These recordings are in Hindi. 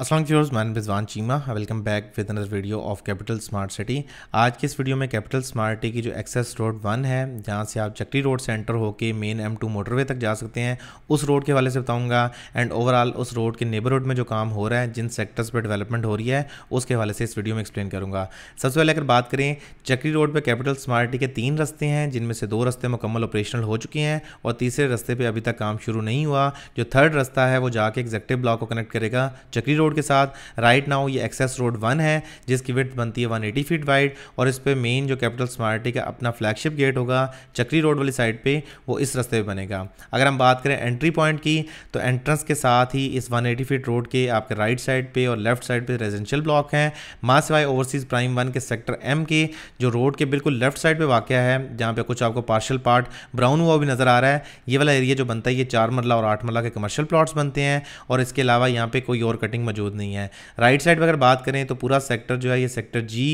असलम व्यूअर्स मैं Rizwan Cheema welcome back with another video of capital smart city आज के इस वीडियो में कैपिटल स्मार्ट सिटी की जो एक्सेस रोड वन है जहाँ से आप चक्री रोड से एंटर होकर मेन एम टू मोटरवे तक जा सकते हैं उस रोड के हवाले से बताऊँगा एंड ओवरऑल उस रोड के नेबरहुड में जो काम हो रहा है जिन सेक्टर्स पर डेवलपमेंट हो रही है उसके हवाले से इस वीडियो में एक्सप्लेन करूँगा सबसे पहले अगर बात करें चक्री रोड पर कैपिटल स्मार्ट सिटी के तीन रस्ते हैं जिनमें से दो रस्ते मुकम्मल ऑपरेशनल हो चुके हैं और तीसरे रस्ते पर अभी तक काम शुरू नहीं हुआ जो थर्ड रास्ता है वो जाके एग्जेक्टिव ब्लॉक को कनेक्ट करेगा चक्री रोड रोड के साथ राइट नाउ ये एक्सेस रोड वन है जिसकी विथ बनती है वन एटी फीट वाइड और इस पर मेन जो कैपिटल स्मार्टी का अपना फ्लैगशिप गेट होगा चक्री रोड वाली साइड पे वो इस रस्ते पे बनेगा अगर हम बात करें एंट्री पॉइंट की तो एंट्रेंस के साथ ही इस वन एटी फीट रोड के आपके राइट साइड पर और लेफ्ट साइड पर रेजिडेंशियल ब्लॉक हैं माँ सिवाय ओवरसीज प्राइम वन के सेक्टर एम के जो रोड के बिल्कुल लेफ्ट साइड पर वाक़ है जहाँ पर कुछ आपको पार्शल पार्ट ब्राउन हुआ भी नज़र आ रहा है ये वाला एरिया जो बनता है ये चार मरला और आठ मरला के कमर्शियल प्लाट्स बनते हैं और इसके अलावा यहाँ पर कोई और कटिंग मौजूद नहीं है राइट साइड पर अगर बात करें तो पूरा सेक्टर जो है ये सेक्टर जी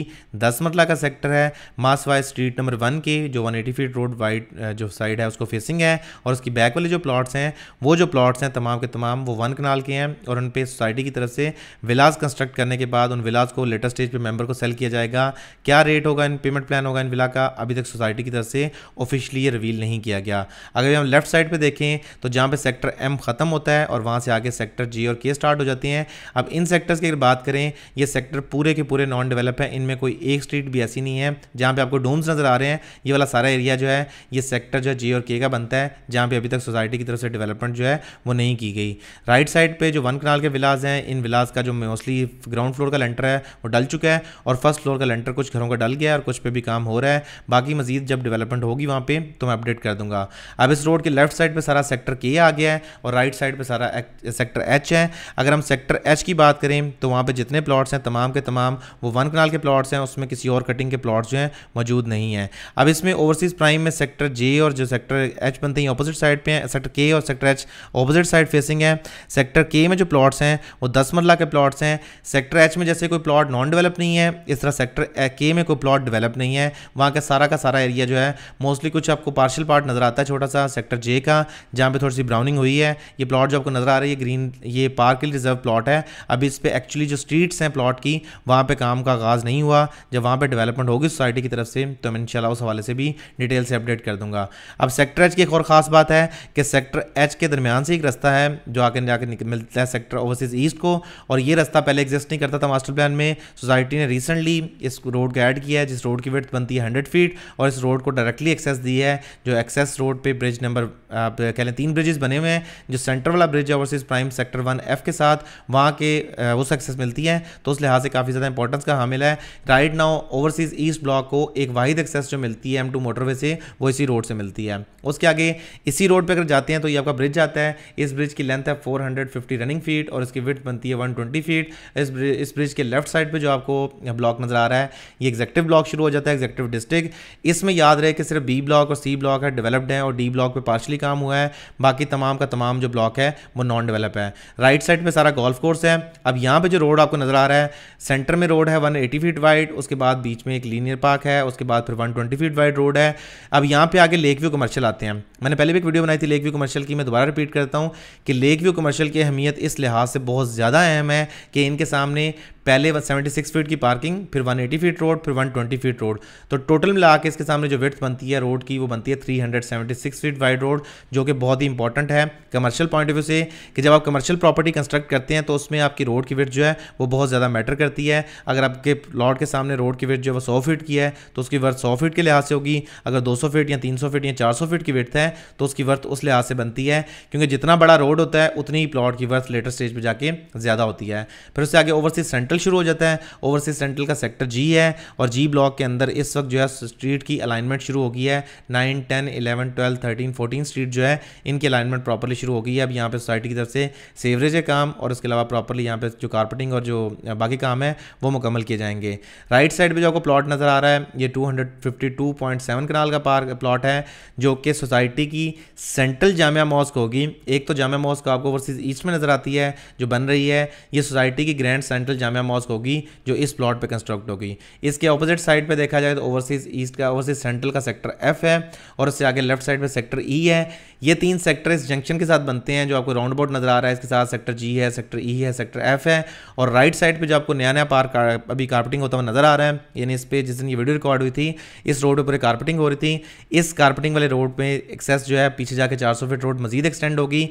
दस मतला का सेक्टर है मासवाई स्ट्रीट नंबर वन के जो one eighty feet road wide जो साइड है उसको फेसिंग है और उसकी बैक वाले जो प्लाट्स हैं वो जो प्लाट्स हैं तमाम के तमाम वो वन कनाल के हैं और उन पर सोसाइटी की तरफ से विलास कंस्ट्रक्ट करने के बाद उन विलास को लेटेस्ट स्टेज पर मेम्बर को सेल किया जाएगा क्या रेट होगा इन पेमेंट प्लान होगा इन विला का अभी तक सोसाइटी की तरफ से ऑफिशियली रिवील नहीं किया गया अगर हम लेफ्ट साइड पर देखें तो जहाँ पर सेक्टर एम ख़त्म होता है और वहाँ से आगे सेक्टर जी और के स्टार्ट हो जाते हैं अब इन सेक्टर्स की अगर बात करें ये सेक्टर पूरे के पूरे नॉन डेवलप है इनमें कोई एक स्ट्रीट भी ऐसी नहीं है जहाँ पर आपको डोम्स नज़र आ रहे हैं ये वाला सारा एरिया जो है ये सेक्टर जो है जे और के का बनता है जहाँ पर अभी तक सोसाइटी की तरफ से डेवलपमेंट जो है वो नहीं की गई राइट साइड पर जो वन कनाल के विलाज हैं इन विलाज का जो मोस्टली ग्राउंड फ्लोर का लेंटर है वो डल चुका है और फर्स्ट फ्लोर का लेंटर कुछ घरों का डल गया है और कुछ पे भी काम हो रहा है बाकी मजीद जब डेवलपमेंट होगी वहाँ पर तो मैं अपडेट कर दूंगा अब इस रोड के लेफ्ट साइड पर सारा सेक्टर के आ गया है और राइट साइड पर सारा सेक्टर एच है अगर हम सेक्टर एच एच की बात करें तो वहाँ पर जितने प्लॉट्स हैं तमाम के तमाम वो वन कनाल के प्लॉट्स हैं उसमें किसी और कटिंग के प्लॉट्स जो हैं मौजूद नहीं हैं अब इसमें ओवरसीज़ प्राइम में सेक्टर जे और जो सेक्टर एच बनते हैं अपोजिट साइड पर हैं सेक्टर के और sector H opposite side facing है सेक्टर के में जो प्लॉट्स हैं वो दस मरला के प्लॉट्स हैं सेक्टर एच में जैसे कोई प्लॉट नॉन डेवलप नहीं है इस तरह सेक्टर के में कोई प्लॉट डेवलप नहीं है वहाँ का सारा का सारा एरिया जो है मोस्टली कुछ आपको पार्शल पार्ट नज़र आता है छोटा सा सेक्टर जे का जहाँ पर थोड़ी सी ब्राउनिंग हुई है ये प्लॉट जो आपको नज़र आ रही है ग्रीन ये पार्क रिजर्व प्लॉट है अब इस पर एक्चुअली जो स्ट्रीट्स हैं प्लॉट की वहाँ पर काम का आगाज़ नहीं हुआ जब वहाँ पर डेवलपमेंट होगी सोसाइटी की तरफ से तो मैं इन उस हवाले से भी डिटेल से अपडेट कर दूँगा अब सेक्टर एच की एक और ख़ास बात है कि सेक्टर एच के दरमियान से एक रास्ता है जो आकर जाकर मिलता है सेक्टर ओवरसीज़ ईस्ट को और ये रास्ता पहले एग्जिस्ट नहीं करता था मास्टर प्लान में सोसाइटी ने रिसेंटली इस रोड को ऐड किया है जिस रोड की वेथ बनती है हंड्रेड फीट और इस रोड को डायरेक्टली एक्सेस दी है जो एक्सेस रोड पर ब्रिज नंबर कह लें तीन ब्रिजेज बने हुए हैं जो सेंटर वाला ब्रिज है overseas prime sector one F के साथ वहाँ के वो सक्सेस मिलती है तो उस लिहाज से काफ़ी ज़्यादा इंपॉर्टेंस का हामिल है right now overseas east block को एक वाहिद एक्सेस जो मिलती है एम टू मोटरवे से वो इसी रोड से मिलती है उसके आगे इसी रोड पर अगर जाते हैं तो ये आपका ब्रिज आता है इस ब्रिज की लेंथ है फोर रनिंग फीट और इसकी विथ बनती है वन फीट इस ब्रिज इस ब्रिज के लेफ्ट साइड पर जो आपको ब्लॉक नज़र आ रहा है ये एग्जेक्टिव ब्लॉक शुरू हो जाता है एग्जेक्टिव डिस्ट्रिक्ट इसमें याद रहे कि सिर्फ बी ब्लॉक और सी ब्लॉक है डेवलप्ड है और डी ब्लॉक पर पार्शली काम हुआ है बाकी तमाम का तमाम जो ब्लॉक है वो नॉन डेवलप है राइट साइड पे सारा गोल्फ कोर्स है है अब यहाँ पे जो रोड आपको नज़र आ रहा है सेंटर में रोड है 180 फीट वाइड उसके बाद बीच में एक लीनियर पार्क है उसके बाद फिर 120 फीट वाइड रोड है अब यहाँ पे आगे लेक व्यू कमर्शियल आते हैं मैंने पहले भी एक वीडियो बनाई थी लेक व्यू कमर्शियल की मैं दोबारा रिपीट करता हूँ कि लेक व्यू कमर्शियल की अहमियत इस लिहाज से बहुत ज़्यादा अहम है कि इनके सामने पहले 76 फीट की पार्किंग फिर 180 फीट रोड फिर 120 फीट रोड तो टोटल मिला के इसके सामने जो विर्थ बनती है रोड की वो बनती है 376 फीट वाइड रोड जो कि बहुत ही इंपॉर्टेंट है कमर्शियल पॉइंट ऑफ व्यू से कि जब आप कमर्शियल प्रॉपर्टी कंस्ट्रक्ट करते हैं तो उस उसमें आपकी रोड की विथ जो है वो बहुत ज़्यादा मैटर करती है अगर आपके लॉट के सामने रोड की विथ जो है वो सौ फीट की है तो उसकी वर्थ सौ फीट के लिहाज से होगी अगर दो सौ फीट या तीन सौ फीट या चार सौ फीट की विथ है तो उसकी वर्थ उस लिहाज से बनती है क्योंकि जितना बड़ा रोड होता है उतनी प्लॉट की वर्थ लेटर स्टेज पर जाके ज़्यादा होती है फिर उससे आगे ओवरसीज सेंट्रल शुरू हो जाता है ओवरसीज सेंट्रल का सेक्टर जी है और जी ब्लॉक के अंदर इस वक्त जो है स्ट्रीट की अलाइनमेंट शुरू हो गई है nine ten eleven twelve thirteen fourteen street जो है इनकी अलाइनमेंट प्रॉपरली शुरू हो गई है अब यहाँ पे सोसाइटी की तरफ से सेवरेज है काम और इसके अलावा प्रॉपरली यहाँ पे जो कारपेटिंग और जो बाकी काम है वो मुकम्मल किए जाएंगे राइट साइड पर जो आपको प्लॉट नज़र आ रहा है ये 252.7 कनाल का पार्क प्लॉट है जो कि सोसाइटी की सेंट्रल जामिया मॉस्क होगी एक तो जामिया मॉस्क आपको वर्सेज ईस्ट में नज़र आती है जो बन रही है ये सोसाइटी की ग्रैंड सेंट्रल जामिया मॉस्क होगी जो इस प्लॉट पर कंस्ट्रक्ट होगी इसके अपोजिट साइड पर देखा जाए तो ओवरसीज़ ईस्ट का ओवरसीज सेंट्रल का सेक्टर एफ है और उससे आगे लेफ्ट साइड पर सेक्टर ई है ये तीन सेक्टर इस जंक्शन के साथ बनते हैं जो आपको राउंड बोर्ड नज़र आ रहा है इसके साथ सेक्टर जी है सेक्टर ई e है है सेक्टर एफ है और राइट साइड पे जो आपको नया नया पार्क कार, अभी कार्पेटिंग होता हुआ नजर आ रहा है यानी इस पर जिस दिन ये वीडियो रिकॉर्ड हुई थी इस रोड पर कार्पेटिंग हो रही थी इस कार्पेटिंग वाले रोड पर एक्सेस जो है पीछे जाके चार फीट रोड मजीद एक्सटेंड होगी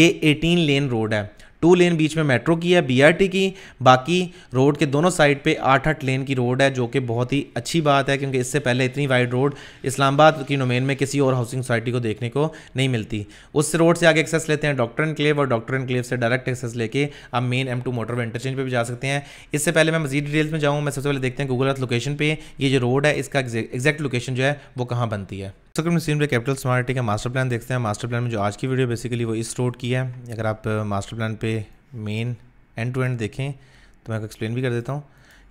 ये एटीन लेन रोड है टू लेन बीच में मेट्रो की है बीआरटी की बाकी रोड के दोनों साइड पे आठ आठ लेन की रोड है जो कि बहुत ही अच्छी बात है क्योंकि इससे पहले इतनी वाइड रोड इस्लामाबाद की नोमेन में किसी और हाउसिंग सोसाइटी को देखने को नहीं मिलती उस रोड से आगे एक्सेस लेते हैं डॉक्टर क्लेव और डॉक्टर क्लेव से डायरेक्ट एक्सेस लेके आप main M two motorway interchange पर भी जा सकते हैं इससे पहले मैं मजीद डिटेल्स में जाऊँ मैं सबसे पहले देखते हैं गूगल अर्थ लोकेशन पर ये जो रोड है इसका एग्जैक्ट लोकेशन जो है वो कहाँ बनती है सकल में सीन पे कैपिटल स्मार्ट का मास्टर प्लान देखते हैं मास्टर प्लान में जो आज की वीडियो बेसिकली वो इस रोड की है अगर आप मास्टर प्लान पे मेन एंड टू एंड देखें तो मैं आपको एक्सप्लेन भी कर देता हूँ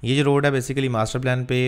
ये जो रोड है बेसिकली मास्टर प्लान पे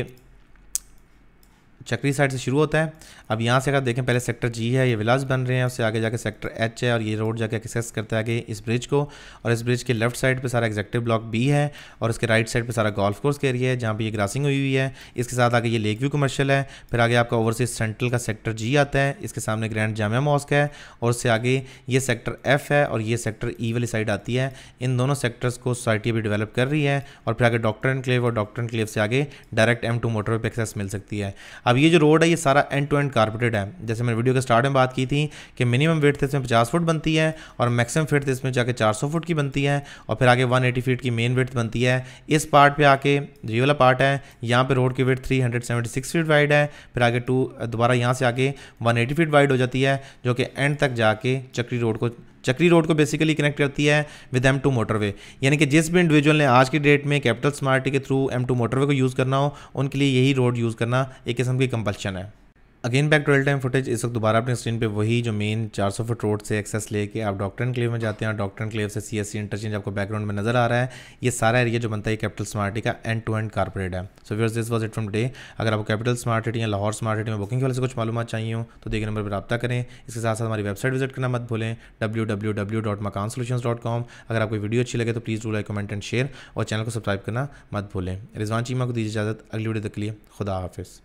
चक्री साइड से शुरू होता है अब यहाँ से अगर देखें पहले सेक्टर जी है ये विलास बन रहे हैं उससे आगे जाके सेक्टर एच है और ये रोड जाके एक्सेस करता है आगे इस ब्रिज को और इस ब्रिज के लेफ्ट साइड पे सारा एग्जेक्टिव ब्लॉक बी है और इसके राइट साइड पे सारा गोल्फ कोर्स के एरिया है जहाँ पर ये ग्रासिंग हुई हुई है इसके साथ आगे ये लेक व्यू कमर्शल है फिर आगे आपका ओवरसीज सेंट्रल का सेक्टर जी आता है इसके सामने ग्रैंड जामिया मॉस्क है और उससे आगे ये सेक्टर एफ है और ये सेक्टर ई e वाली साइड आती है इन दोनों सेक्टर्स को सोसाइटी अभी डेवलप कर रही है और फिर आगे डॉक्टर क्लेव और डॉक्टर क्लेव से आगे डायरेक्ट एम टू मोटरवे पर एक्सेस मिल सकती है अब अब ये जो रोड है ये सारा एंड टू एंड कारपेटेड है जैसे मैंने वीडियो के स्टार्ट में बात की थी कि मिनिमम थे इसमें पचास फुट बनती है और मैक्सिमम फिट इसमें जाके चार सौ फुट की बनती है और फिर आगे वन एटी फीट की मेन वेट बनती है इस पार्ट पे आके ये वाला पार्ट है यहाँ पर रोड की width three hundred seventy six feet wide है फिर आगे टू दोबारा यहाँ से आके वन एटी फीट वाइड हो जाती है जो कि एंड तक जाके चक्री रोड को चक्री रोड को बेसिकली कनेक्ट करती है विद एम टू मोटरवे यानी कि जिस भी इंडिविजुअल ने आज की डेट में कैपिटल स्मार्टी के थ्रू एम टू मोटरवे को यूज़ करना हो उनके लिए यही रोड यूज़ करना एक किस्म की भी कंपल्शन है again back twelve time footage इस वक्त दोबारा अपनी स्क्रीन पे वही जो मेन 400 सौ फुट रोड से एक्सेस लेके आप डॉक्टर क्लेव में जाते हैं डॉक्टर क्लेव से सी एस सी इंटरचेंज आपको बैकग्राउंड में नजर आ रहा है ये सारा एरिया जो बनता है कैपिटल स्मार्ट का एंड टू एंड कारपोरेट है so viewers this was it from day अगर आपको कैपिटल स्मार्ट सिटी या लाहौर स्मार्ट सिटी में बुकिंग के वाले से कुछ मालूम चाहिए हो तो देखिए नंबर पर रब्ता करें इसके साथ साथ हमारी वेबसाइट विजिट करना मत भूलें W W W dot Makaan solution dot com अगर आपको वीडियो अच्छी लगे तो please do like comment and share और चैनल को सब्सक्राइब करना मत भूलें रिजवान चीमा को दीजिए इजाजत अगली वीडियो तक लिए खुदा हाफिज़